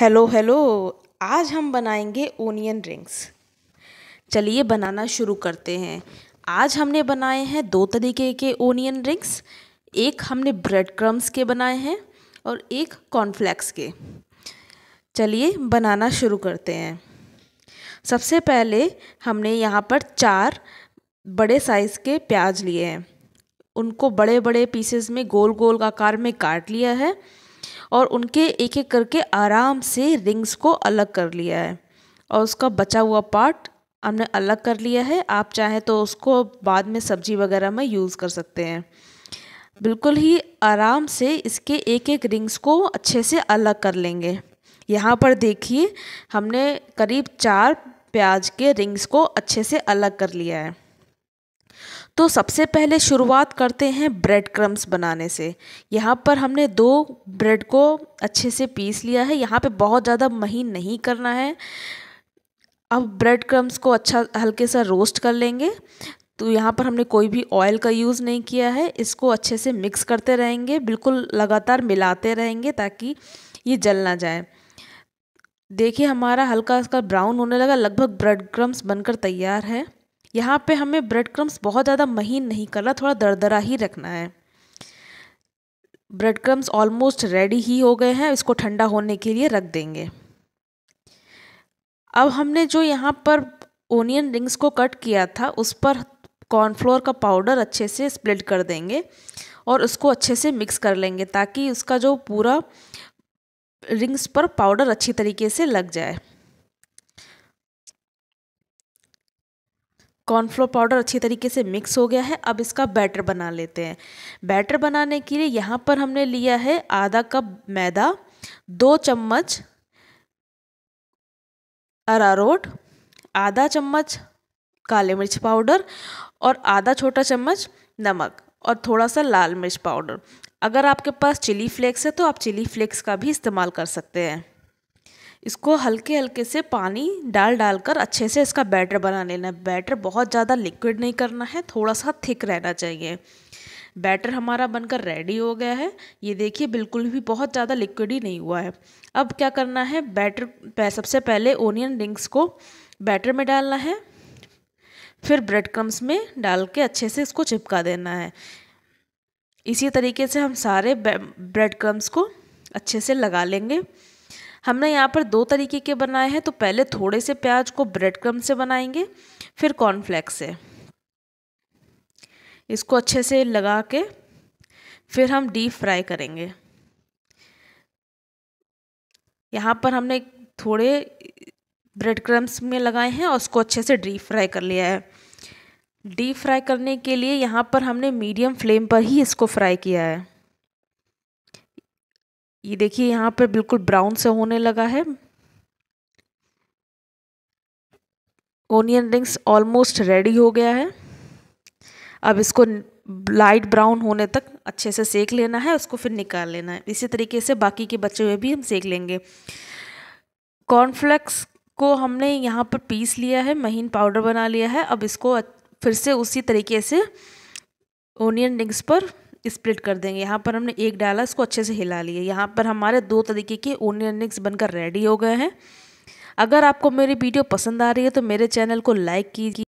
hello hello आज हम बनाएंगे ओनियन रिंग्स चलिए बनाना शुरू करते हैं आज हमने बनाए हैं दो तरीके के ओनियन रिंग्स एक हमने ब्रेड क्रम्स के बनाए हैं और एक कॉर्नफ्लैक्स के चलिए बनाना शुरू करते हैं सबसे पहले हमने यहाँ पर चार बड़े साइज़ के प्याज लिए हैं उनको बड़े बड़े पीसेस में गोल गोल आकार में काट लिया है और उनके एक एक करके आराम से रिंग्स को अलग कर लिया है और उसका बचा हुआ पार्ट हमने अलग कर लिया है आप चाहें तो उसको बाद में सब्जी वगैरह में यूज़ कर सकते हैं बिल्कुल ही आराम से इसके एक एक रिंग्स को अच्छे से अलग कर लेंगे यहाँ पर देखिए हमने करीब चार प्याज के रिंग्स को अच्छे से अलग कर लिया है तो सबसे पहले शुरुआत करते हैं ब्रेड क्रम्स बनाने से यहाँ पर हमने दो ब्रेड को अच्छे से पीस लिया है यहाँ पे बहुत ज़्यादा महीन नहीं करना है अब ब्रेड क्रम्स को अच्छा हल्के सा रोस्ट कर लेंगे तो यहाँ पर हमने कोई भी ऑयल का यूज़ नहीं किया है इसको अच्छे से मिक्स करते रहेंगे बिल्कुल लगातार मिलाते रहेंगे ताकि ये जल ना जाए देखिए हमारा हल्का हल्का ब्राउन होने लगा लगभग ब्रेड क्रम्स बनकर तैयार है यहाँ पे हमें ब्रेड क्रम्स बहुत ज़्यादा महीन नहीं करना थोड़ा दरदरा ही रखना है ब्रेड क्रम्स ऑलमोस्ट रेडी ही हो गए हैं इसको ठंडा होने के लिए रख देंगे अब हमने जो यहाँ पर ओनियन रिंग्स को कट किया था उस पर कॉर्नफ्लोर का पाउडर अच्छे से स्प्लिट कर देंगे और उसको अच्छे से मिक्स कर लेंगे ताकि उसका जो पूरा रिंग्स पर पाउडर अच्छी तरीके से लग जाए कॉर्नफ्लोर पाउडर अच्छी तरीके से मिक्स हो गया है अब इसका बैटर बना लेते हैं बैटर बनाने के लिए यहाँ पर हमने लिया है आधा कप मैदा दो चम्मच अरारोट आधा चम्मच काले मिर्च पाउडर और आधा छोटा चम्मच नमक और थोड़ा सा लाल मिर्च पाउडर अगर आपके पास चिली फ्लेक्स है तो आप चिली फ्लेक्स का भी इस्तेमाल कर सकते हैं इसको हल्के हल्के से पानी डाल डाल कर अच्छे से इसका बैटर बना लेना है बैटर बहुत ज़्यादा लिक्विड नहीं करना है थोड़ा सा थिक रहना चाहिए बैटर हमारा बनकर रेडी हो गया है ये देखिए बिल्कुल भी बहुत ज़्यादा लिक्विड ही नहीं हुआ है अब क्या करना है बैटर सबसे पहले ओनियन रिंग्स को बैटर में डालना है फिर ब्रेड क्रम्स में डाल के अच्छे से इसको चिपका देना है इसी तरीके से हम सारे ब्रेड क्रम्स को अच्छे से लगा लेंगे हमने यहाँ पर दो तरीके के बनाए हैं तो पहले थोड़े से प्याज को ब्रेड क्रम से बनाएंगे फिर कॉर्नफ्लेक्स से इसको अच्छे से लगा के फिर हम डीप फ्राई करेंगे यहाँ पर हमने थोड़े ब्रेड क्रम्स में लगाए हैं और उसको अच्छे से डीप फ्राई कर लिया है डीप फ्राई करने के लिए यहाँ पर हमने मीडियम फ्लेम पर ही इसको फ्राई किया है ये देखिए यहाँ पर बिल्कुल ब्राउन से होने लगा है ओनियन रिंग्स ऑलमोस्ट रेडी हो गया है अब इसको लाइट ब्राउन होने तक अच्छे से सेक लेना है उसको फिर निकाल लेना है इसी तरीके से बाकी के बच्चे हुए भी हम सेक लेंगे कॉर्नफ्लेक्स को हमने यहाँ पर पीस लिया है महीन पाउडर बना लिया है अब इसको फिर से उसी तरीके से ओनियन रिंग्स पर स्प्रेड कर देंगे यहाँ पर हमने एक डाला इसको अच्छे से हिला लिया यहाँ पर हमारे दो तरीके के ओनियन रिंग्स बनकर रेडी हो गए हैं अगर आपको मेरी वीडियो पसंद आ रही है तो मेरे चैनल को लाइक कीजिए